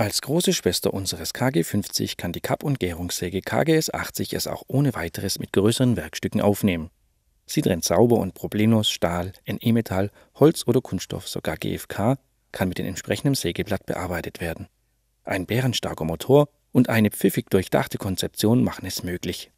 Als große Schwester unseres KG50 kann die Kapp- und Gärungssäge KGS80 es auch ohne weiteres mit größeren Werkstücken aufnehmen. Sie trennt sauber und problemlos Stahl, NE-Metall, Holz oder Kunststoff, sogar GFK, kann mit dem entsprechenden Sägeblatt bearbeitet werden. Ein bärenstarker Motor und eine pfiffig durchdachte Konzeption machen es möglich.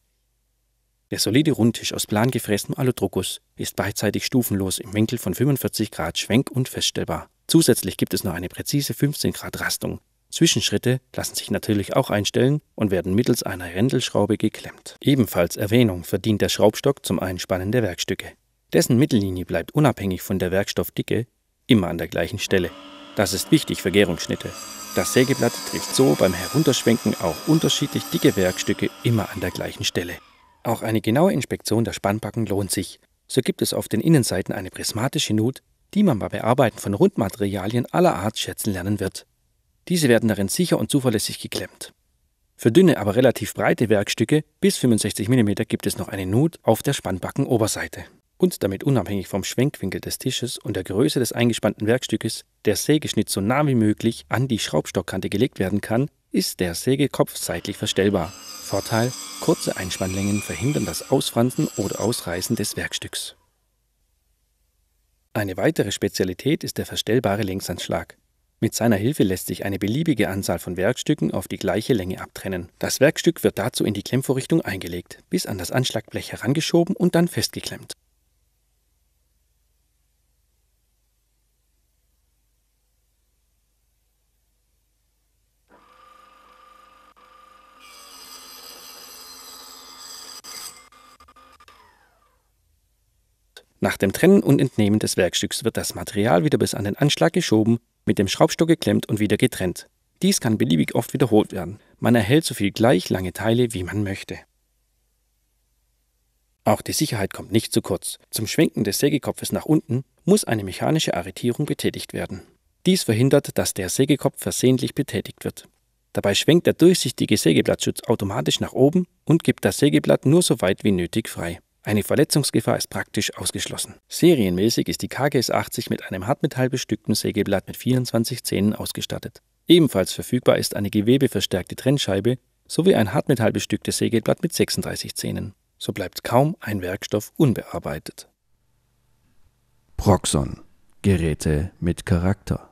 Der solide Rundtisch aus plangefrästem Aludruckus ist beidseitig stufenlos im Winkel von 45 Grad schwenk- und feststellbar. Zusätzlich gibt es noch eine präzise 15 Grad Rastung, Zwischenschritte lassen sich natürlich auch einstellen und werden mittels einer Rändelschraube geklemmt. Ebenfalls Erwähnung verdient der Schraubstock zum Einspannen der Werkstücke. Dessen Mittellinie bleibt unabhängig von der Werkstoffdicke immer an der gleichen Stelle. Das ist wichtig für Gärungsschnitte. Das Sägeblatt trifft so beim Herunterschwenken auch unterschiedlich dicke Werkstücke immer an der gleichen Stelle. Auch eine genaue Inspektion der Spannbacken lohnt sich. So gibt es auf den Innenseiten eine prismatische Nut, die man beim Bearbeiten von Rundmaterialien aller Art schätzen lernen wird. Diese werden darin sicher und zuverlässig geklemmt. Für dünne, aber relativ breite Werkstücke bis 65 mm gibt es noch eine Nut auf der Spannbackenoberseite. Und damit unabhängig vom Schwenkwinkel des Tisches und der Größe des eingespannten Werkstückes der Sägeschnitt so nah wie möglich an die Schraubstockkante gelegt werden kann, ist der Sägekopf seitlich verstellbar. Vorteil, kurze Einspannlängen verhindern das Ausfransen oder Ausreißen des Werkstücks. Eine weitere Spezialität ist der verstellbare Längsanschlag. Mit seiner Hilfe lässt sich eine beliebige Anzahl von Werkstücken auf die gleiche Länge abtrennen. Das Werkstück wird dazu in die Klemmvorrichtung eingelegt, bis an das Anschlagblech herangeschoben und dann festgeklemmt. Nach dem Trennen und Entnehmen des Werkstücks wird das Material wieder bis an den Anschlag geschoben mit dem Schraubstock geklemmt und wieder getrennt. Dies kann beliebig oft wiederholt werden. Man erhält so viel gleich lange Teile, wie man möchte. Auch die Sicherheit kommt nicht zu kurz. Zum Schwenken des Sägekopfes nach unten muss eine mechanische Arretierung betätigt werden. Dies verhindert, dass der Sägekopf versehentlich betätigt wird. Dabei schwenkt der durchsichtige Sägeblattschutz automatisch nach oben und gibt das Sägeblatt nur so weit wie nötig frei. Eine Verletzungsgefahr ist praktisch ausgeschlossen. Serienmäßig ist die KGS 80 mit einem hartmetallbestückten Sägeblatt mit 24 Zähnen ausgestattet. Ebenfalls verfügbar ist eine gewebeverstärkte Trennscheibe sowie ein hartmetallbestücktes Sägeblatt mit 36 Zähnen. So bleibt kaum ein Werkstoff unbearbeitet. Proxon Geräte mit Charakter